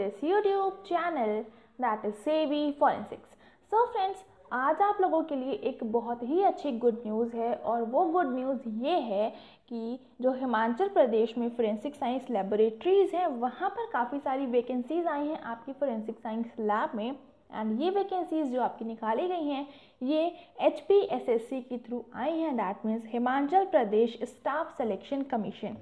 this YouTube channel that is Savvy Forensics so friends आज आप लोगों के लिए एक बहुत ही अच्छी गुड न्यूज़ है और वो गुड न्यूज़ ये है कि जो हिमाचल प्रदेश में फोरेंसिक साइंस लेबोरेटरीज़ हैं वहाँ पर काफ़ी सारी वैकेंसीज़ आई हैं आपकी फोरेंसिक साइंस लैब में एंड ये वैकेंसीज़ जो आपकी निकाली गई हैं ये H P S S C के थ्रू आई हैं that means Himachal Pradesh staff selection commission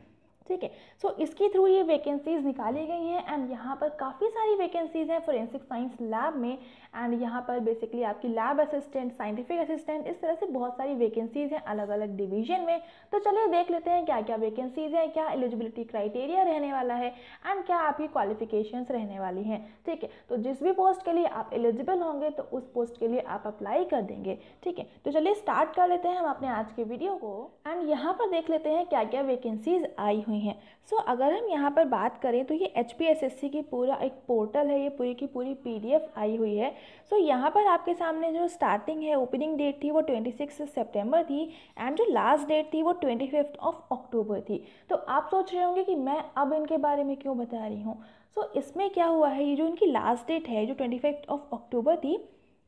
ठीक है सो इसके थ्रू ये वैकेंसीज़ निकाली गई हैं एंड यहाँ पर काफ़ी सारी वैकेंसीज़ हैं फोरेंसिक साइंस लैब में एंड यहाँ पर बेसिकली आपकी लैब असिस्टेंट साइंटिफिक असिस्टेंट इस तरह से बहुत सारी वैकेंसीज़ हैं अलग अलग डिवीजन में तो चलिए देख लेते हैं क्या क्या वैकेंसीज़ हैं क्या एलिजिबिलिटी क्राइटेरिया रहने वाला है एंड क्या आपकी क्वालिफिकेशन रहने वाली हैं ठीक है तो जिस भी पोस्ट के लिए आप एलिजिबल होंगे तो उस पोस्ट के लिए आप अप्लाई कर देंगे ठीक है तो चलिए स्टार्ट कर लेते हैं हम अपने आज के वीडियो को एंड यहाँ पर देख लेते हैं क्या क्या वैकेंसीज़ आई हुई नहीं है सो so, अगर हम यहाँ पर बात करें तो ये एच पी की पूरा एक पोर्टल है ये पूरी की पूरी पी आई हुई है सो so, यहाँ पर आपके सामने जो स्टार्टिंग है ओपनिंग डेट थी वो ट्वेंटी सिक्स सेप्टेम्बर थी एंड जो लास्ट डेट थी वो ट्वेंटी फिफ्थ ऑफ अक्टूबर थी तो आप सोच रहे होंगे कि मैं अब इनके बारे में क्यों बता रही हूँ सो so, इसमें क्या हुआ है ये जो इनकी लास्ट डेट है जो ट्वेंटी ऑफ अक्टूबर थी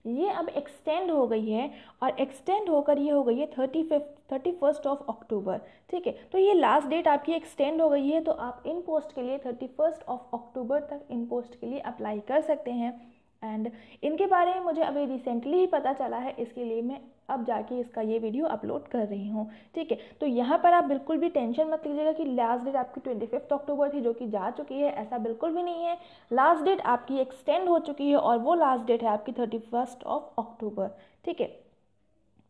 ये अब एक्सटेंड हो गई है और एक्सटेंड होकर ये हो गई है thirty fifth thirty first of October ठीक है तो ये लास्ट डेट आपकी एक्सटेंड हो गई है तो आप इन पोस्ट के लिए थर्टी फर्स्ट ऑफ अक्टूबर तक इन पोस्ट के लिए अप्लाई कर सकते हैं एंड इनके बारे में मुझे अभी रिसेंटली ही पता चला है इसके लिए मैं अब जाके इसका ये वीडियो अपलोड कर रही हूँ ठीक है तो यहाँ पर आप बिल्कुल भी टेंशन मत लीजिएगा कि लास्ट डेट आपकी ट्वेंटी फिफ्थ अक्टूबर थी जो कि जा चुकी है ऐसा बिल्कुल भी नहीं है लास्ट डेट आपकी एक्सटेंड हो चुकी है और वो लास्ट डेट है आपकी थर्टी फर्स्ट ऑफ अक्टूबर ठीक है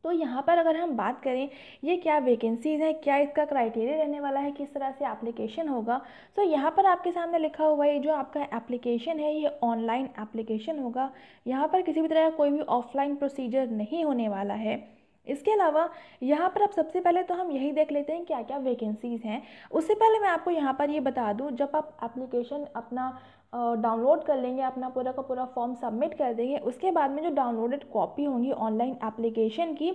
तो यहाँ पर अगर हम बात करें ये क्या वैकेंसीज़ हैं क्या इसका क्राइटेरिया रहने वाला है किस तरह से एप्लीकेशन होगा सो so, यहाँ पर आपके सामने लिखा हुआ है जो आपका एप्लीकेशन है ये ऑनलाइन एप्लीकेशन होगा यहाँ पर किसी भी तरह का कोई भी ऑफलाइन प्रोसीजर नहीं होने वाला है इसके अलावा यहाँ पर अब सबसे पहले तो हम यही देख लेते हैं क्या क्या वैकेंसीज़ हैं उससे पहले मैं आपको यहाँ पर ये बता दूँ जब आप एप्लीकेशन अपना डाउनलोड कर लेंगे अपना पूरा का पूरा फॉर्म सबमिट कर देंगे उसके बाद में जो डाउनलोडेड कॉपी होंगी ऑनलाइन एप्लीकेशन की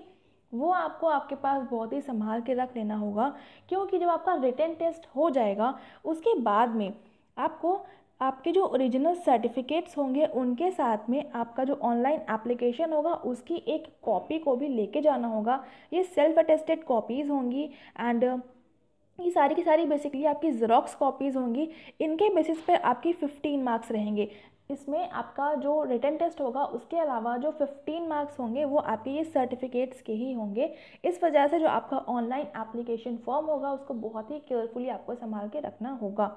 वो आपको आपके पास बहुत ही संभाल के रख लेना होगा क्योंकि जब आपका रिटर्न टेस्ट हो जाएगा उसके बाद में आपको आपके जो ओरिजिनल सर्टिफिकेट्स होंगे उनके साथ में आपका जो ऑनलाइन एप्लीकेशन होगा उसकी एक कॉपी को भी लेके जाना होगा ये सेल्फ अटेस्टेड कॉपीज़ होंगी एंड ये सारी की सारी बेसिकली आपकी जेरोक्स कॉपीज़ होंगी इनके बेसिस पे आपकी फ़िफ्टीन मार्क्स रहेंगे इसमें आपका जो रिटर्न टेस्ट होगा उसके अलावा जो फिफ्टीन मार्क्स होंगे वो आपके ये सर्टिफिकेट्स के ही होंगे इस वजह से जो आपका ऑनलाइन एप्लीकेशन फॉर्म होगा उसको बहुत ही केयरफुली आपको संभाल के रखना होगा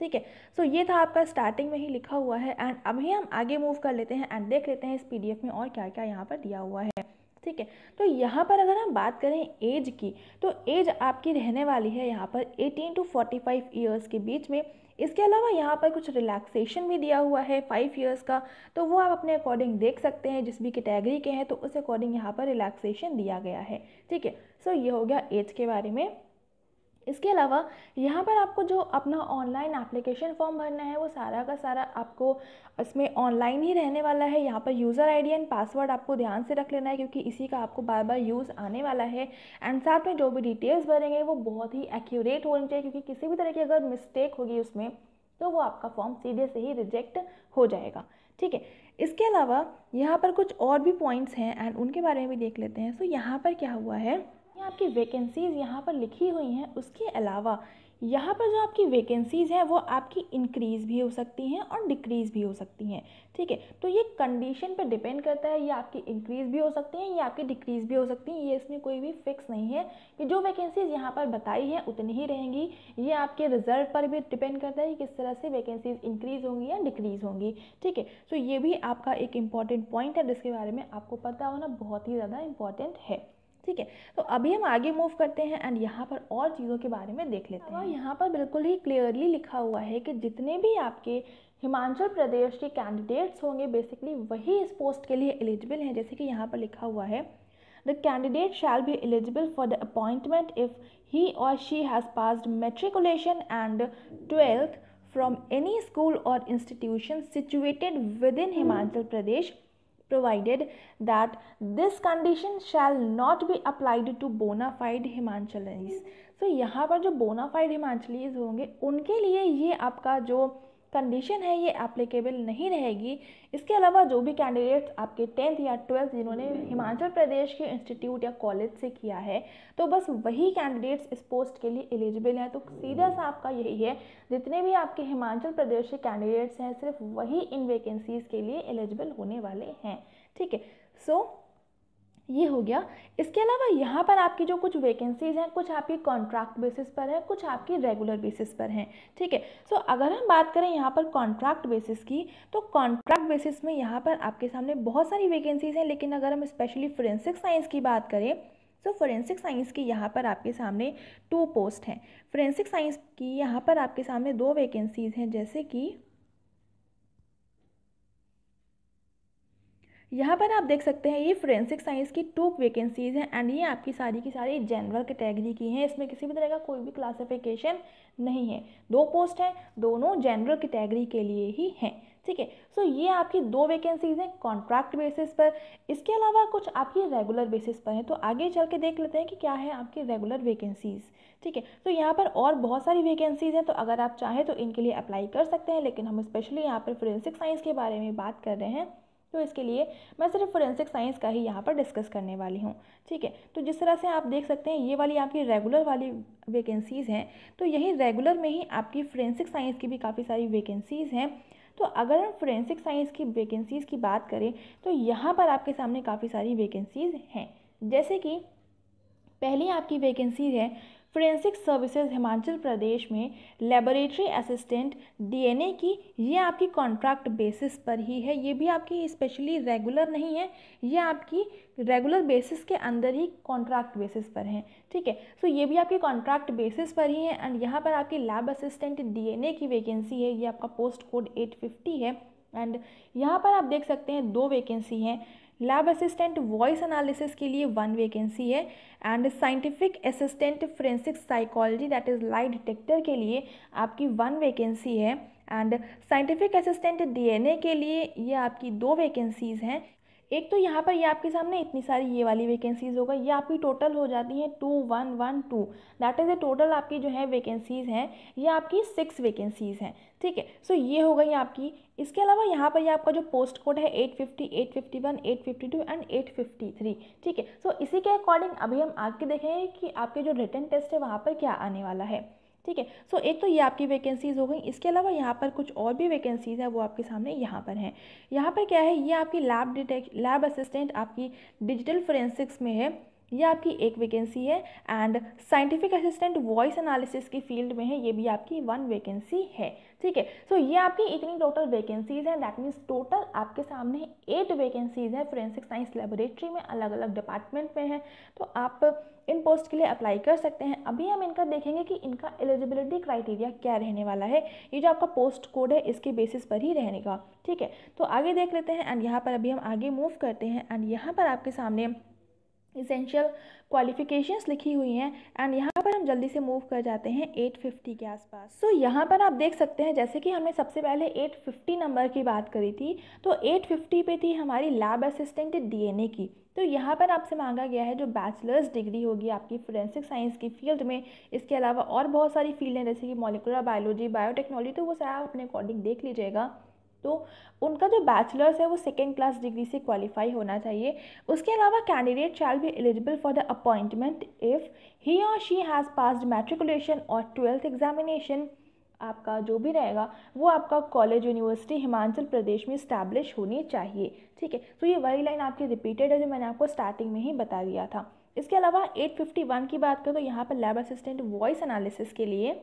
ठीक है सो ये था आपका स्टार्टिंग में ही लिखा हुआ है एंड अभी हम आगे मूव कर लेते हैं एंड देख लेते हैं इस एफ में और क्या क्या यहाँ पर दिया हुआ है ठीक है तो यहाँ पर अगर हम बात करें एज की तो एज आपकी रहने वाली है यहाँ पर 18 टू 45 ईयर्स के बीच में इसके अलावा यहाँ पर कुछ रिलैक्सेशन भी दिया हुआ है फाइव ईयर्स का तो वो आप अपने अकॉर्डिंग देख सकते हैं जिस भी कैटेगरी के हैं तो उस अकॉर्डिंग यहाँ पर रिलैक्सेशन दिया गया है ठीक है सो ये हो गया एज के बारे में इसके अलावा यहाँ पर आपको जो अपना ऑनलाइन एप्लीकेशन फॉर्म भरना है वो सारा का सारा आपको इसमें ऑनलाइन ही रहने वाला है यहाँ पर यूज़र आईडी एंड पासवर्ड आपको ध्यान से रख लेना है क्योंकि इसी का आपको बार बार यूज़ आने वाला है एंड साथ में जो भी डिटेल्स भरेंगे वो बहुत ही एक्यूरेट होनी चाहिए क्योंकि किसी भी तरह की अगर मिस्टेक होगी उसमें तो वो आपका फॉर्म सीधे से ही रिजेक्ट हो जाएगा ठीक है इसके अलावा यहाँ पर कुछ और भी पॉइंट्स हैं एंड उनके बारे में भी देख लेते हैं सो so, यहाँ पर क्या हुआ है आपकी वैकेंसीज़ यहाँ पर लिखी हुई हैं उसके अलावा यहाँ पर जो आपकी वैकेंसीज़ हैं वो आपकी इंक्रीज़ भी हो सकती हैं और डिक्रीज़ भी हो सकती हैं ठीक है तो ये कंडीशन पे डिपेंड करता है ये आपकी इंक्रीज़ भी हो सकती हैं या आपकी डिक्रीज़ भी हो सकती हैं ये इसमें कोई भी फिक्स नहीं है कि जो वैकेंसीज़ यहाँ पर बताई हैं उतनी ही रहेंगी ये आपके रिजल्ट पर भी डिपेंड करता है कि किस तरह से वैकेंसीज़ इंक्रीज़ होंगी या डिक्रीज़ होंगी ठीक है तो ये भी आपका एक इम्पॉर्टेंट पॉइंट है जिसके बारे में आपको पता होना बहुत ही ज़्यादा इम्पॉर्टेंट है ठीक है तो अभी हम आगे मूव करते हैं एंड यहाँ पर और चीज़ों के बारे में देख लेते हाँ, हैं और यहाँ पर बिल्कुल ही क्लियरली लिखा हुआ है कि जितने भी आपके हिमाचल प्रदेश के कैंडिडेट्स होंगे बेसिकली वही इस पोस्ट के लिए एलिजिबल हैं जैसे कि यहाँ पर लिखा हुआ है the candidate shall be eligible for the appointment if he or she has pass matriculation and twelfth from any school or institution situated within Himachal Pradesh provided that this condition shall not be applied to bona fide Himachalis तो so, यहाँ पर जो bonafide हिमाचलीज होंगे उनके लिए ये आपका जो कंडीशन है ये एप्लीकेबल नहीं रहेगी इसके अलावा जो भी कैंडिडेट्स आपके टेंथ या ट्वेल्थ जिन्होंने हिमाचल प्रदेश के इंस्टीट्यूट या कॉलेज से किया है तो बस वही कैंडिडेट्स इस पोस्ट के लिए एलिजिबल हैं तो सीधा सा आपका यही है जितने भी आपके हिमाचल प्रदेश के कैंडिडेट्स हैं सिर्फ वही इन वैकेंसीज़ के लिए एलिजिबल होने वाले हैं ठीक है सो so, ये हो गया इसके अलावा यहाँ पर आपकी जो कुछ वैकेंसीज हैं कुछ आपकी कॉन्ट्रैक्ट बेसिस पर हैं कुछ आपकी रेगुलर बेसिस पर हैं ठीक है सो so, अगर हम बात करें यहाँ पर कॉन्ट्रैक्ट बेसिस की तो कॉन्ट्रैक्ट बेसिस में यहाँ पर आपके सामने बहुत सारी वैकेंसीज हैं लेकिन अगर हम स्पेशली फोरेंसिक साइंस की बात करें तो फोरेंसिक साइंस की यहाँ पर आपके सामने टू पोस्ट हैं फोरेंसिक साइंस की यहाँ पर आपके सामने दो वैकेंसीज़ हैं जैसे कि यहाँ पर आप देख सकते हैं ये फोरेंसिक साइंस की टू वैकेंसीज़ हैं एंड ये आपकी सारी की सारी जनरल कैटेगरी की हैं इसमें किसी भी तरह का कोई भी क्लासिफिकेशन नहीं है दो पोस्ट हैं दोनों जनरल कैटेगरी के लिए ही हैं ठीक है सो ये आपकी दो वैकेंसीज हैं कॉन्ट्रैक्ट बेसिस पर इसके अलावा कुछ आपकी रेगुलर बेसिस पर हैं तो आगे चल के देख लेते हैं कि क्या है आपकी रेगुलर वैकेंसीज़ ठीक है तो यहाँ पर और बहुत सारी वैकेंसीज़ हैं तो अगर आप चाहें तो इनके लिए अप्लाई कर सकते हैं लेकिन हम स्पेशली यहाँ पर फोरेंसिक साइंस के बारे में बात कर रहे हैं तो इसके लिए मैं सिर्फ फोरेंसिक साइंस का ही यहाँ पर डिस्कस करने वाली हूँ ठीक है तो जिस तरह से आप देख सकते हैं ये वाली आपकी रेगुलर वाली वैकेंसीज़ हैं तो यही रेगुलर में ही आपकी फोरेंसिक साइंस की भी काफ़ी सारी वैकेंसीज़ हैं तो अगर हम फोरेंसिक साइंस की वैकेंसीज़ की बात करें तो यहाँ पर आपके सामने काफ़ी सारी वैकेंसीज़ हैं जैसे कि पहली आपकी वैकेंसीज है फोरेंसिक सर्विसेज हिमाचल प्रदेश में लेबोरेटरी असिस्टेंट डीएनए की ये आपकी कॉन्ट्रैक्ट बेसिस पर ही है ये भी आपकी स्पेशली रेगुलर नहीं है ये आपकी रेगुलर बेसिस के अंदर ही कॉन्ट्रैक्ट बेसिस पर है ठीक है सो ये भी आपकी कॉन्ट्रैक्ट बेसिस पर ही है एंड यहाँ पर आपकी लैब असिस्टेंट डी की वैकेंसी है ये आपका पोस्ट कोड एट है एंड यहाँ पर आप देख सकते हैं दो वैकेंसी हैं लैब असिस्टेंट वॉइस एनालिसिस के लिए वन वैकेंसी है and scientific assistant forensic psychology that is lie detector के लिए आपकी वन वैकेंसी है एंड साइंटिफिक असिस्टेंट डीएनए के लिए ये आपकी दो वैकेंसीज़ हैं एक तो यहाँ पर ये यह आपके सामने इतनी सारी ये वाली वैकेंसीज गई ये आपकी टोटल हो जाती हैं two one one two that is a total आपकी जो है वैकेंसीज़ हैं ये आपकी सिक्स वैकेंसीज़ हैं ठीक है सो ये हो गई आपकी इसके अलावा यहाँ पर ये यह आपका जो पोस्ट कोड है eight fifty eight fifty one eight fifty two and eight fifty three ठीक है सो इसी के अकॉर्डिंग अभी हम आगे देखेंगे कि आपके जो रिटर्न टेस्ट है वहाँ पर क्या आने वाला है ठीक है सो एक तो ये आपकी वैकेंसीज़ हो गई इसके अलावा यहाँ पर कुछ और भी वैकेंसीज़ हैं वो आपके सामने यहाँ पर हैं यहाँ पर क्या है ये आपकी लैब डिटेक्ट लैब असिस्टेंट आपकी डिजिटल फोरेंसिक्स में है ये आपकी एक वैकेंसी है and scientific assistant voice analysis की फील्ड में है ये भी आपकी वन वैकेंसी है ठीक है सो ये आपकी इतनी टोटल वैकेंसीज हैं दैट मीन्स टोटल आपके सामने एट वैकेंसीज हैं फोरेंसिक साइंस लेबोरेटरी में अलग अलग डिपार्टमेंट में हैं तो आप इन पोस्ट के लिए अप्लाई कर सकते हैं अभी हम इनका देखेंगे कि इनका एलिजिबिलिटी क्राइटेरिया क्या रहने वाला है ये जो आपका पोस्ट कोड है इसके बेसिस पर ही रहने का ठीक है तो आगे देख लेते हैं एंड यहाँ पर अभी हम आगे मूव करते हैं एंड यहाँ पर आपके सामने इसेंशियल क्वालिफिकेशंस लिखी हुई हैं एंड यहाँ पर हम जल्दी से मूव कर जाते हैं 850 के आसपास सो so, यहाँ पर आप देख सकते हैं जैसे कि हमने सबसे पहले 850 नंबर की बात करी थी तो 850 पे थी हमारी लैब असिस्टेंट डीएनए की तो यहाँ पर आपसे मांगा गया है जो बैचलर्स डिग्री होगी आपकी फोरेंसिक साइंस की फील्ड में इसके अलावा और बहुत सारी फील्ड हैं जैसे कि मोलिकुलर बायोलॉजी बायोटेक्नोलॉजी तो वो सारा आप अपने अकॉर्डिंग देख लीजिएगा तो उनका जो बैचलर्स है वो सेकेंड क्लास डिग्री से क्वालिफाई होना चाहिए उसके अलावा candidate shall be eligible for the appointment if he or she has passed matriculation or twelfth examination आपका जो भी रहेगा वो आपका कॉलेज यूनिवर्सिटी हिमाचल प्रदेश में इस्टेब्लिश होनी चाहिए ठीक है तो ये वही लाइन आपकी रिपीटेड है जो मैंने आपको स्टार्टिंग में ही बता दिया था इसके अलावा 851 की बात करें तो यहाँ पर लैब असिस्टेंट वॉइस एनालिसिस के लिए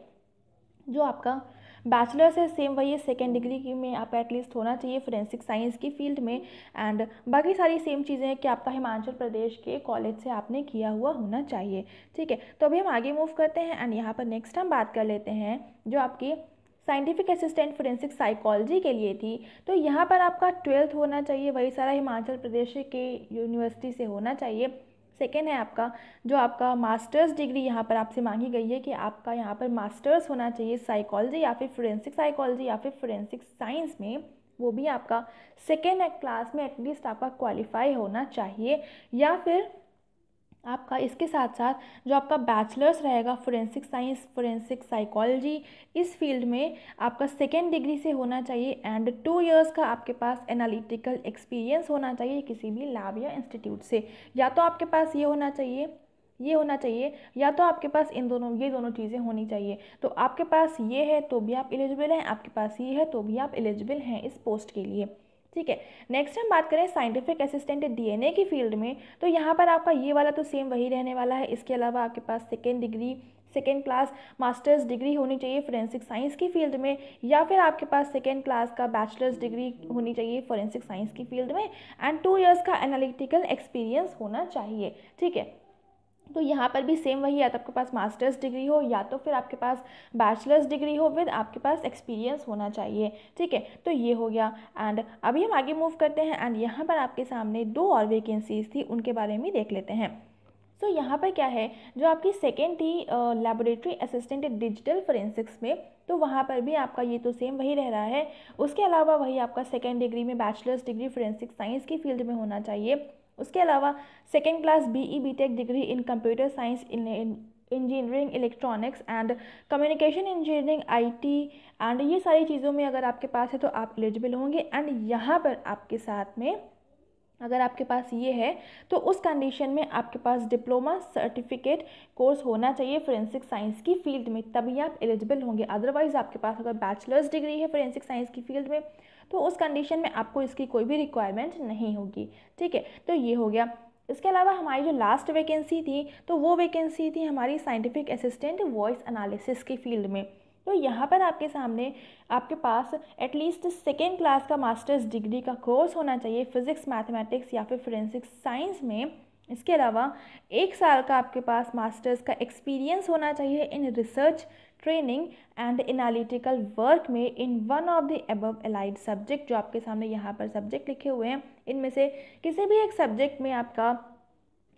जो आपका बैचलर्स है सेम वही है सेकेंड डिग्री की में आपका एटलीस्ट होना चाहिए फोरेंसिक साइंस की फील्ड में एंड बाकी सारी सेम चीज़ें हैं कि आपका हिमाचल प्रदेश के कॉलेज से आपने किया हुआ होना चाहिए ठीक है तो अभी हम आगे मूव करते हैं एंड यहाँ पर नेक्स्ट हम बात कर लेते हैं जो आपकी साइंटिफिक असिस्टेंट फोरेंसिक साइकोलॉजी के लिए थी तो यहाँ पर आपका ट्वेल्थ होना चाहिए वही सारा हिमाचल प्रदेश के यूनिवर्सिटी से होना चाहिए सेकेंड है आपका जो आपका मास्टर्स डिग्री यहाँ पर आपसे मांगी गई है कि आपका यहाँ पर मास्टर्स होना चाहिए साइकोलॉजी या फिर फोरेंसिक साइकोलॉजी या फिर फोरेंसिक साइंस में वो भी आपका सेकेंड क्लास में एटलीस्ट आपका क्वालिफाई होना चाहिए या फिर आपका इसके साथ साथ जो आपका बैचलर्स रहेगा फोरेंसिक साइंस फोरेंसिक साइकोलॉजी इस फील्ड में आपका सेकेंड डिग्री से होना चाहिए एंड टू इयर्स का आपके पास एनालिटिकल एक्सपीरियंस होना चाहिए किसी भी लैब या इंस्टीट्यूट से या तो आपके पास ये होना चाहिए ये होना चाहिए या तो आपके पास इन दोनों ये दोनों चीज़ें होनी चाहिए तो आपके पास ये है तो भी आप एलिजिबल हैं आपके पास ये है तो भी आप एलिजिबल हैं इस पोस्ट के लिए ठीक है नेक्स्ट हम बात करें साइंटिफिक असिस्टेंट डीएनए की फील्ड में तो यहाँ पर आपका ये वाला तो सेम वही रहने वाला है इसके अलावा आपके पास second degree second class masters degree होनी चाहिए फोरेंसिक साइंस की फील्ड में या फिर आपके पास सेकेंड क्लास का बैचलर्स डिग्री होनी चाहिए फोरेंसिक साइंस की फील्ड में एंड टू इयर्स का एनालिटिकल एक्सपीरियंस होना चाहिए ठीक है तो यहाँ पर भी सेम वही या तो आपके पास मास्टर्स डिग्री हो या तो फिर आपके पास बैचलर्स डिग्री हो विद आपके पास एक्सपीरियंस होना चाहिए ठीक है तो ये हो गया एंड अभी हम आगे मूव करते हैं एंड यहाँ पर आपके सामने दो और वेकेंसीज थी उनके बारे में देख लेते हैं सो so, यहाँ पर क्या है जो आपकी सेकेंड थी लेबोरेटरी असिस्टेंट डिजिटल फोरेंसिक्स में तो वहाँ पर भी आपका ये तो सेम वही रह रहा है उसके अलावा वही आपका सेकेंड डिग्री में बैचलर्स डिग्री फोरेंसिक साइंस की फील्ड में होना चाहिए उसके अलावा second class B E B tech degree in computer science in engineering electronics and communication engineering IT and ये सारी चीज़ों में अगर आपके पास है तो आप एलिजिबल होंगे एंड यहाँ पर आपके साथ में अगर आपके पास ये है तो उस कंडीशन में आपके पास डिप्लोमा सर्टिफिकेट कोर्स होना चाहिए फोरेंसिक साइंस की फील्ड में तभी आप एलिजिबल होंगे अदरवाइज़ आपके पास अगर बैचलर्स डिग्री है फोरेंसिक साइंस की फील्ड में तो उस कंडीशन में आपको इसकी कोई भी रिक्वायरमेंट नहीं होगी ठीक है तो ये हो गया इसके अलावा हमारी जो लास्ट वैकेंसी थी तो वो वैकेंसी थी हमारी साइंटिफिक असिस्टेंट वॉइस एनालिसिस की फील्ड में तो यहाँ पर आपके सामने आपके पास एटलीस्ट सेकेंड क्लास का मास्टर्स डिग्री का कोर्स होना चाहिए फिज़िक्स मैथमेटिक्स या फिर फोरेंसिक साइंस में इसके अलावा एक साल का आपके पास मास्टर्स का एक्सपीरियंस होना चाहिए in research training and analytical work में in one of the above allied subject जो आपके सामने यहाँ पर सब्जेक्ट लिखे हुए हैं इनमें से किसी भी एक सब्जेक्ट में आपका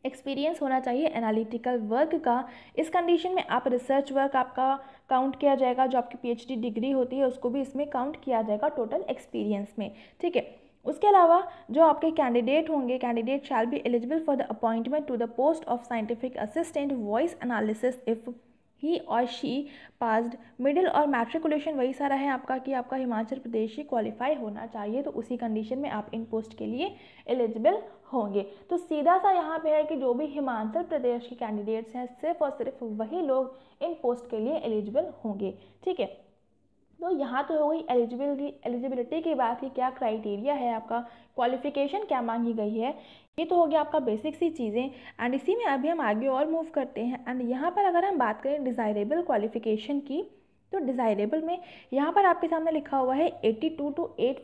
एक्सपीरियंस होना चाहिए एनालिटिकल वर्क का इस कंडीशन में आप रिसर्च वर्क आपका काउंट किया जाएगा जो आपकी पीएचडी डिग्री होती है उसको भी इसमें काउंट किया जाएगा टोटल एक्सपीरियंस में ठीक है उसके अलावा जो आपके कैंडिडेट होंगे candidate shall be eligible for the appointment to the post of scientific assistant voice analysis if he or she passed middle or matriculation वही सारा है आपका कि आपका हिमाचल प्रदेश ही क्वालिफाई होना चाहिए तो उसी कंडीशन में आप इन पोस्ट के लिए एलिजिबल होंगे तो सीधा सा यहाँ पे है कि जो भी हिमाचल प्रदेश के कैंडिडेट्स हैं सिर्फ और सिर्फ वही लोग इन पोस्ट के लिए एलिजिबल होंगे ठीक है तो यहाँ तो हो गई एलिजिबिलिटी एलिजिबिलिटी की बात ही क्या क्राइटेरिया है आपका क्वालिफिकेशन क्या मांगी गई है ये तो हो गया आपका बेसिक सी चीज़ें एंड इसी में अभी हम आगे और मूव करते हैं एंड यहाँ पर अगर हम बात करें डिज़ायरेबल क्वालिफिकेशन की तो डिज़ायरेबल में यहाँ पर आपके सामने लिखा हुआ है 82 टू टू एट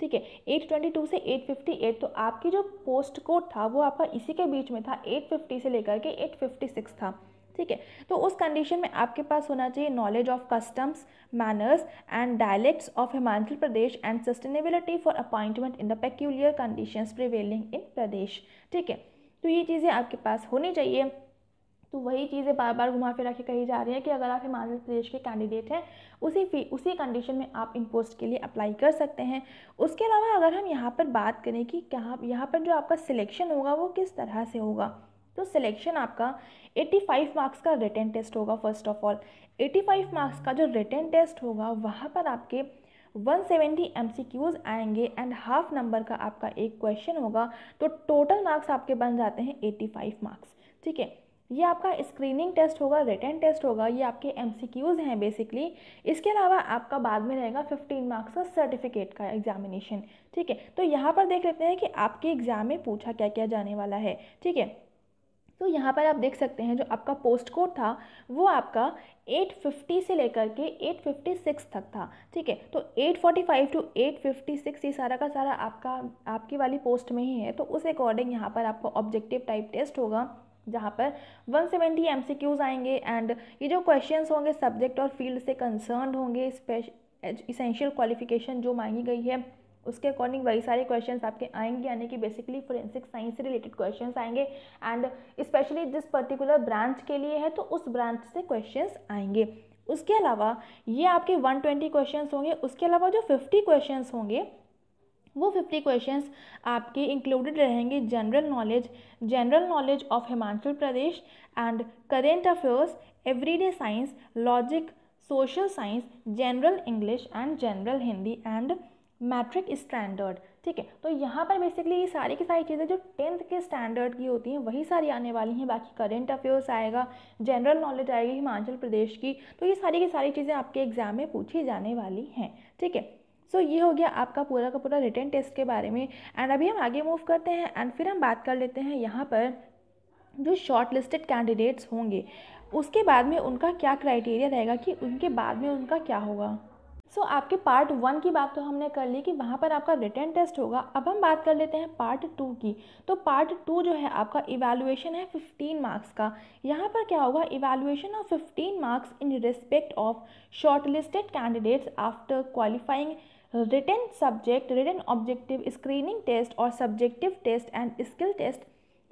ठीक है 822 से 858 तो आपकी जो पोस्ट कोड था वो आपका इसी के बीच में था 850 से लेकर के 856 था ठीक है तो उस कंडीशन में आपके पास होना चाहिए knowledge of customs manners and dialects of Himachal Pradesh and sustainability for appointment in the peculiar condition prevailing in Pradesh ठीक है तो ये चीज़ें आपके पास होनी चाहिए तो वही चीज़ें बार बार घुमा फिरा के कही जा रही है कि अगर आप हिमाचल प्रदेश के कैंडिडेट हैं उसी फी उसी कंडीशन में आप इन पोस्ट के लिए अप्लाई कर सकते हैं उसके अलावा अगर हम यहाँ पर बात करें कि क्या यहाँ पर जो आपका सिलेक्शन होगा वो किस तरह से होगा तो सिलेक्शन आपका 85 मार्क्स का रिटर्न टेस्ट होगा फर्स्ट ऑफ ऑल 85 मार्क्स का जो रिटर्न टेस्ट होगा वहाँ पर आपके 170 सेवेंटी आएंगे एंड हाफ नंबर का आपका एक क्वेश्चन होगा तो टोटल मार्क्स आपके बन जाते हैं 85 मार्क्स ठीक है ये आपका स्क्रीनिंग टेस्ट होगा रिटर्न टेस्ट होगा ये आपके एम हैं बेसिकली इसके अलावा आपका बाद में रहेगा 15 मार्क्स का सर्टिफिकेट का एग्जामिनेशन ठीक है तो यहाँ पर देख लेते हैं कि आपके एग्ज़ाम में पूछा क्या क्या जाने वाला है ठीक है तो यहाँ पर आप देख सकते हैं जो आपका पोस्ट कोड था वो आपका 850 से लेकर के 856 तक था ठीक है तो 845 टू 856 ये सारा का सारा आपका आपकी वाली पोस्ट में ही है तो उस अकॉर्डिंग यहाँ पर आपको ऑब्जेक्टिव टाइप टेस्ट होगा जहाँ पर 170 सेवेंटी एम आएंगे एंड ये जो क्वेश्चंस होंगे सब्जेक्ट और फील्ड से कंसर्न होंगे इसेंशियल क्वालिफिकेशन जो मांगी गई है उसके अकॉर्डिंग वही सारे क्वेश्चन आपके आएंगे यानी कि बेसिकली फोरेंसिक साइंस से रिलेटेड क्वेश्चन आएंगे एंड स्पेशली जिस पर्टिकुलर ब्रांच के लिए है तो उस ब्रांच से क्वेश्चन आएंगे उसके अलावा ये आपके 120 क्वेश्चन होंगे उसके अलावा जो 50 क्वेश्चन होंगे वो 50 क्वेश्चन आपके इंक्लूडेड रहेंगे general knowledge general knowledge of Himachal Pradesh and current affairs everyday science logic social science general English and general Hindi and matric standard ठीक है तो यहाँ पर बेसिकली ये सारी की सारी चीज़ें जो टेंथ के स्टैंडर्ड की होती हैं वही सारी आने वाली हैं बाकी करेंट अफेयर्स आएगा जनरल नॉलेज आएगी हिमाचल प्रदेश की तो ये सारी की सारी चीज़ें आपके एग्जाम में पूछी जाने वाली हैं ठीक है सो so, ये हो गया आपका पूरा का पूरा रिटर्न टेस्ट के बारे में एंड अभी हम आगे मूव करते हैं एंड फिर हम बात कर लेते हैं यहाँ पर जो शॉर्ट लिस्टेड कैंडिडेट्स होंगे उसके बाद में उनका क्या क्राइटेरिया रहेगा कि उनके बाद में उनका क्या होगा सो so, आपके पार्ट वन की बात तो हमने कर ली कि वहाँ पर आपका रिटर्न टेस्ट होगा अब हम बात कर लेते हैं पार्ट टू की तो पार्ट टू जो है आपका इवेलुएशन है फिफ्टीन मार्क्स का यहाँ पर क्या होगा evaluation of fifteen marks in respect of short listed candidates after qualifying written subject written objective screening test or subjective test and skill test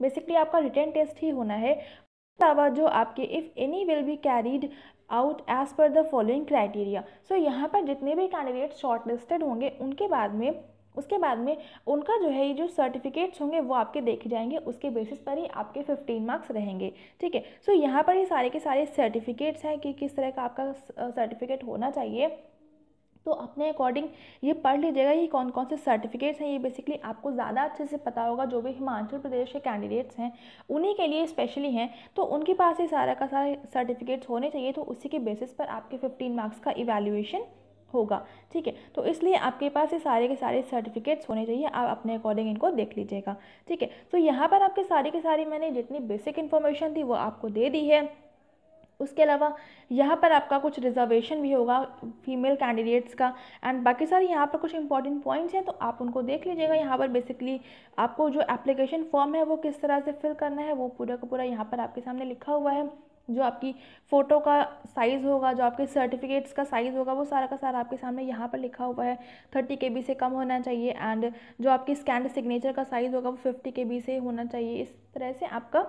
basically आपका रिटर्न टेस्ट ही होना है अलावा जो आपके if any will be carried out as per the following criteria so यहाँ पर जितने भी कैंडिडेट शॉर्ट लिस्टेड होंगे उनके बाद में उसके बाद में उनका जो है ये जो सर्टिफिकेट्स होंगे वो आपके देखे जाएंगे उसके बेसिस पर ही आपके फिफ्टीन मार्क्स रहेंगे ठीक है सो यहाँ पर ये सारे के सारे सर्टिफिकेट्स हैं कि किस तरह का आपका सर्टिफिकेट होना चाहिए तो अपने अकॉर्डिंग ये पढ़ लीजिएगा ये कौन कौन से सर्टिफिकेट्स हैं ये बेसिकली आपको ज़्यादा अच्छे से पता होगा जो भी हिमाचल प्रदेश के कैंडिडेट्स हैं उन्हीं के लिए स्पेशली हैं तो उनके पास ये सारा का सारा सर्टिफिकेट्स होने चाहिए तो उसी के बेसिस पर आपके फिफ्टीन मार्क्स का इवेल्यूएशन होगा ठीक है तो इसलिए आपके पास ये सारे के सारे सर्टिफिकेट्स होने चाहिए आप अपने अकॉर्डिंग इनको देख लीजिएगा ठीक है तो यहाँ पर आपके सारे के सारी मैंने जितनी बेसिक इन्फॉर्मेशन थी वो आपको दे दी है उसके अलावा यहाँ पर आपका कुछ रिजर्वेशन भी होगा फीमेल कैंडिडेट्स का एंड बाकी सारे यहाँ पर कुछ इंपॉर्टेंट पॉइंट्स हैं तो आप उनको देख लीजिएगा यहाँ पर बेसिकली आपको जो एप्लीकेशन फॉर्म है वो किस तरह से फिल करना है वो पूरा का पूरा यहाँ पर आपके सामने लिखा हुआ है जो आपकी फ़ोटो का साइज़ होगा जो आपके सर्टिफिकेट्स का साइज़ होगा वो सारा का सारा आपके सामने यहाँ पर लिखा हुआ है थर्टी के बी से कम होना चाहिए एंड जो आपकी स्कैंड सिग्नेचर का साइज़ होगा वो फिफ्टी के बी से होना चाहिए इस तरह से आपका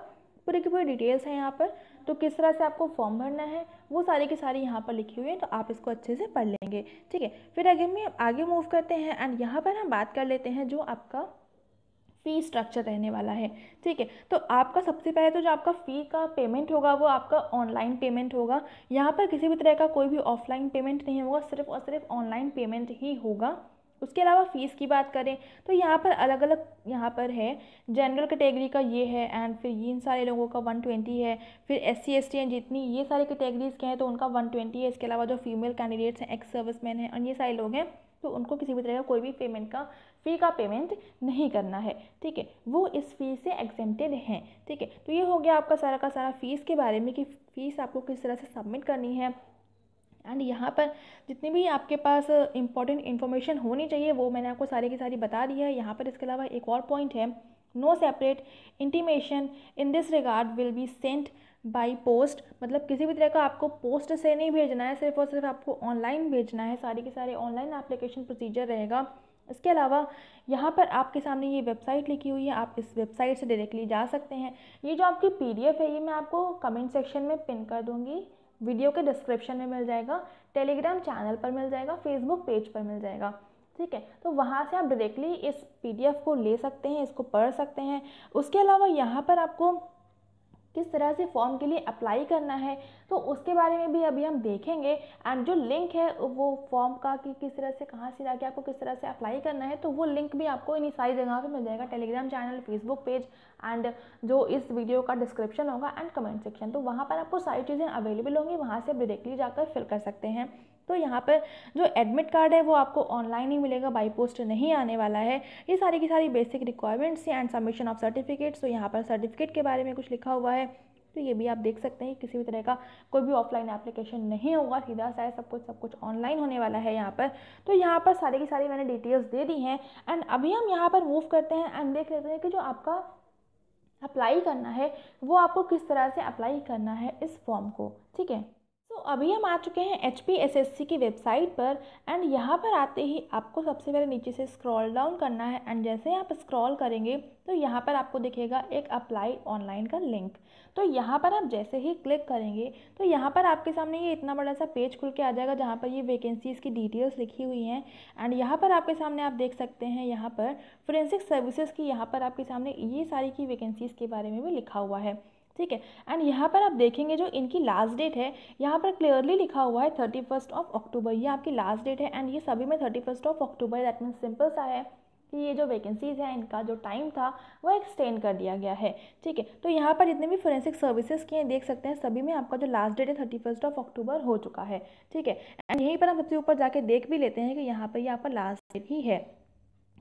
पूरी की पूरी डिटेल्स हैं यहाँ पर तो किस तरह से आपको फॉर्म भरना है वो सारी की सारी यहाँ पर लिखी हुई है तो आप इसको अच्छे से पढ़ लेंगे ठीक है फिर अगर में आगे मूव करते हैं एंड यहाँ पर हम बात कर लेते हैं जो आपका फ़ी स्ट्रक्चर रहने वाला है ठीक है तो आपका सबसे पहले तो जो आपका फ़ी का पेमेंट होगा वो आपका ऑनलाइन पेमेंट होगा यहाँ पर किसी भी तरह का कोई भी ऑफलाइन पेमेंट नहीं होगा सिर्फ और सिर्फ ऑनलाइन पेमेंट ही होगा उसके अलावा फ़ीस की बात करें तो यहाँ पर अलग अलग यहाँ पर है जनरल कैटेगरी का ये है एंड फिर ये इन सारे लोगों का वन ट्वेंटी है फिर S C S T and जितनी ये सारे कैटेगरीज़ के हैं तो उनका वन ट्वेंटी है इसके अलावा जो फीमेल कैंडिडेट्स हैं एक्स सर्विस मैन हैं और ये सारे लोग हैं तो उनको किसी भी तरह का कोई भी पेमेंट का फ़ी का पेमेंट नहीं करना है ठीक है वो इस फ़ी से एग्जेम्प्टेड हैं ठीक है तो ये हो गया आपका सारा का सारा फ़ीस के बारे में कि फ़ीस आपको किस तरह से सबमिट करनी है एंड यहाँ पर जितनी भी आपके पास इंपॉर्टेंट इन्फॉर्मेशन होनी चाहिए वो मैंने आपको सारी की सारी बता दी है यहाँ पर इसके अलावा एक और पॉइंट है no separate intimation in this regard will be sent by post मतलब किसी भी तरह का आपको पोस्ट से नहीं भेजना है सिर्फ और सिर्फ आपको ऑनलाइन भेजना है सारे के सारे ऑनलाइन एप्लीकेशन प्रोसीजर रहेगा इसके अलावा यहाँ पर आपके सामने ये वेबसाइट लिखी हुई है आप इस वेबसाइट से डायरेक्टली जा सकते हैं ये जो आपकी पीडीएफ है ये मैं आपको कमेंट सेक्शन में पिन कर दूँगी वीडियो के डिस्क्रिप्शन में मिल जाएगा टेलीग्राम चैनल पर मिल जाएगा फेसबुक पेज पर मिल जाएगा ठीक है तो वहाँ से आप डायरेक्टली इस पीडीएफ को ले सकते हैं इसको पढ़ सकते हैं उसके अलावा यहाँ पर आपको किस तरह से फॉर्म के लिए अप्लाई करना है तो उसके बारे में भी अभी हम देखेंगे एंड जो लिंक है वो फॉर्म का कि किस तरह से कहाँ से जाके आपको किस तरह से अप्लाई करना है तो वो लिंक भी आपको इन्हीं सारी जगह पे मिल जाएगा Telegram channel Facebook page and जो इस वीडियो का डिस्क्रिप्शन होगा एंड कमेंट सेक्शन तो वहाँ पर आपको सारी चीज़ें अवेलेबल होंगी वहाँ से आप डायरेक्टली जाकर फिल कर सकते हैं तो यहाँ पर जो एडमिट कार्ड है वो आपको ऑनलाइन ही मिलेगा बाई पोस्ट नहीं आने वाला है ये सारी की सारी बेसिक रिक्वायरमेंट्स हैं एंड सबमिशन ऑफ सर्टिफिकेट्स तो यहाँ पर सर्टिफिकेट के बारे में कुछ लिखा हुआ है तो ये भी आप देख सकते हैं किसी भी तरह का कोई भी ऑफलाइन एप्लीकेशन नहीं होगा सीधा सा सब कुछ सब कुछ ऑनलाइन होने वाला है यहाँ पर तो यहाँ पर सारी की सारी मैंने डिटेल्स दे दी हैं एंड अभी हम यहाँ पर मूव करते हैं एंड देख लेते हैं कि जो आपका अप्लाई करना है वो आपको किस तरह से अप्लाई करना है इस फॉर्म को ठीक है सो so, अभी हम आ चुके हैं H P S S C की वेबसाइट पर एंड यहाँ पर आते ही आपको सबसे पहले नीचे से स्क्रॉल डाउन करना है एंड जैसे आप स्क्रॉल करेंगे तो यहाँ पर आपको दिखेगा एक अप्लाई ऑनलाइन का लिंक तो यहाँ पर आप जैसे ही क्लिक करेंगे तो यहाँ पर आपके सामने ये इतना बड़ा सा पेज खुल के आ जाएगा जहाँ पर ये वैकेंसीज़ की डिटेल्स लिखी हुई हैं एंड यहाँ पर आपके सामने आप देख सकते हैं यहाँ पर फोरेंसिक सर्विसेज की यहाँ पर आपके सामने ये सारी की वैकेंसीज़ के बारे में भी लिखा हुआ है ठीक है एंड यहाँ पर आप देखेंगे जो इनकी लास्ट डेट है यहाँ पर क्लियरली लिखा हुआ है थर्टी फर्स्ट ऑफ अक्टूबर ये आपकी लास्ट डेट है एंड ये सभी में thirty first of October that mean simple सा है कि ये जो वैकेंसीज़ हैं इनका जो टाइम था वो एक्सटेंड कर दिया गया है ठीक है तो यहाँ पर जितने भी फोरेंसिक सर्विसेज किए हैं देख सकते हैं सभी में आपका जो लास्ट डेट है थर्टी फर्स्ट ऑफ अक्टूबर हो चुका है ठीक है एंड यहीं पर हम सबसे ऊपर जाके देख भी लेते हैं कि यहाँ पर ये आपका लास्ट डेट ही है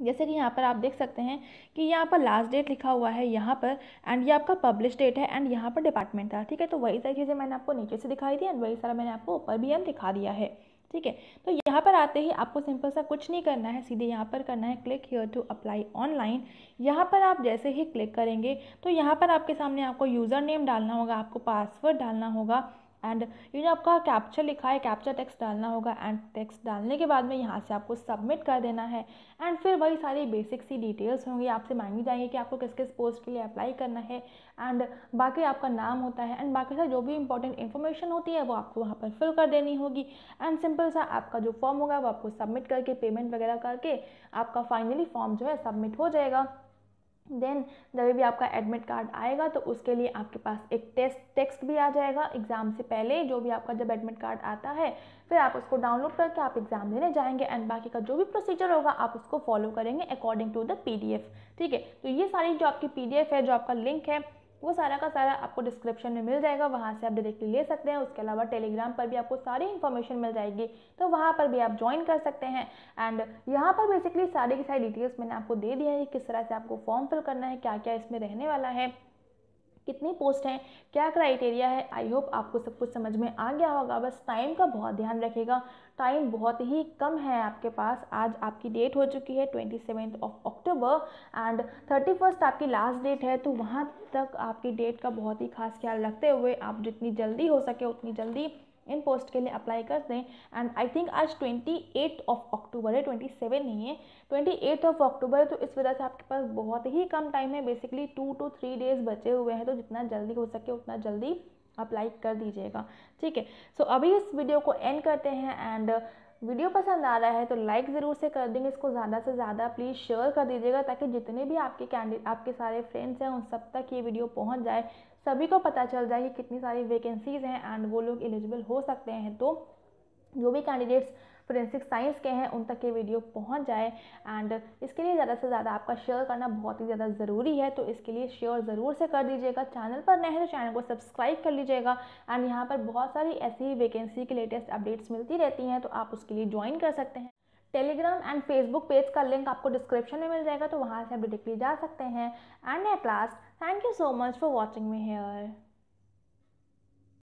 जैसे कि यहाँ पर आप देख सकते हैं कि यहाँ पर लास्ट डेट लिखा हुआ है यहाँ पर एंड ये आपका पब्लिश डेट है एंड यहाँ पर डिपार्टमेंट था ठीक है तो वही सारी चीज़ें मैंने आपको नीचे से दिखाई दी एंड वही सारा मैंने आपको ऊपर भी हम दिखा दिया है ठीक है तो यहाँ पर आते ही आपको सिंपल सा कुछ नहीं करना है सीधे यहाँ पर करना है click here to apply online यहाँ पर आप जैसे ही क्लिक करेंगे तो यहाँ पर आपके सामने आपको यूज़र नेम डालना होगा आपको पासवर्ड डालना होगा एंड यू ने आपका कैप्चर लिखा है कैप्चर टेक्स्ट डालना होगा एंड टेक्स्ट डालने के बाद में यहाँ से आपको सबमिट कर देना है एंड फिर वही सारी बेसिक सी डिटेल्स होंगी आपसे मांगी जाएंगी कि आपको किस किस पोस्ट के लिए अप्लाई करना है एंड बाकी आपका नाम होता है एंड बाकी सर जो भी इंपॉर्टेंट इन्फॉर्मेशन होती है वो आपको वहाँ पर फिल कर देनी होगी एंड सिंपल सा आपका जो फॉर्म होगा वो आपको सबमिट करके पेमेंट वगैरह करके आपका फाइनली फॉर्म जो है सबमिट हो जाएगा देन जब भी आपका एडमिट कार्ड आएगा तो उसके लिए आपके पास एक टेस्ट टेक्स्ट भी आ जाएगा एग्ज़ाम से पहले जो भी आपका जब एडमिट कार्ड आता है फिर आप उसको डाउनलोड करके आप एग्ज़ाम देने जाएंगे एंड बाकी का जो भी प्रोसीजर होगा आप उसको फॉलो करेंगे अकॉर्डिंग टू द पी ठीक है तो ये सारी जो आपकी पी है जो आपका लिंक है वो सारा का सारा आपको डिस्क्रिप्शन में मिल जाएगा वहाँ से आप डायरेक्टली ले सकते हैं उसके अलावा टेलीग्राम पर भी आपको सारी इन्फॉर्मेशन मिल जाएगी तो वहाँ पर भी आप ज्वाइन कर सकते हैं एंड यहाँ पर बेसिकली सारी की सारी डिटेल्स मैंने आपको दे दिया है किस तरह से आपको फॉर्म फिल करना है क्या क्या इसमें रहने वाला है कितनी पोस्ट हैं क्या क्राइटेरिया है आई होप आपको सब कुछ समझ में आ गया होगा बस टाइम का बहुत ध्यान रखेगा टाइम बहुत ही कम है आपके पास आज आपकी डेट हो चुकी है twenty seventh of October and thirty first आपकी लास्ट डेट है तो वहाँ तक आपकी डेट का बहुत ही खास ख्याल रखते हुए आप जितनी जल्दी हो सके उतनी जल्दी इन पोस्ट के लिए अप्लाई कर दें एंड आई थिंक आज ट्वेंटी एट ऑफ अक्टूबर है ट्वेंटी सेवन नहीं है ट्वेंटी एट ऑफ अक्टूबर है तो इस वजह से आपके पास बहुत ही कम टाइम है basically two two three days बचे हुए हैं तो जितना जल्दी हो सके उतना जल्दी अप्लाई कर दीजिएगा ठीक है सो अभी इस वीडियो को एंड करते हैं एंड वीडियो uh, पसंद आ रहा है तो लाइक ज़रूर से कर देंगे इसको ज़्यादा से ज़्यादा प्लीज़ शेयर कर दीजिएगा ताकि जितने भी आपके कैंडिडेट आपके सारे फ्रेंड्स हैं उन सब तक ये वीडियो पहुंच जाए सभी को पता चल जाए कि कितनी सारी वैकेंसीज़ हैं एंड वो लोग एलिजिबल हो सकते हैं तो जो भी कैंडिडेट्स फोरेंसिक साइंस के हैं उन तक ये वीडियो पहुंच जाए एंड इसके लिए ज़्यादा से ज़्यादा आपका शेयर करना बहुत ही ज़्यादा ज़रूरी है तो इसके लिए शेयर ज़रूर से कर दीजिएगा चैनल पर नए हैं तो चैनल को सब्सक्राइब कर लीजिएगा एंड यहाँ पर बहुत सारी ऐसी वैकेंसी की लेटेस्ट अपडेट्स मिलती रहती हैं तो आप उसके लिए ज्वाइन कर सकते हैं टेलीग्राम एंड फेसबुक पेज का लिंक आपको डिस्क्रिप्शन में मिल जाएगा तो वहाँ से आप डिटेक्टली जा सकते हैं and at last thank you so much for watching me hair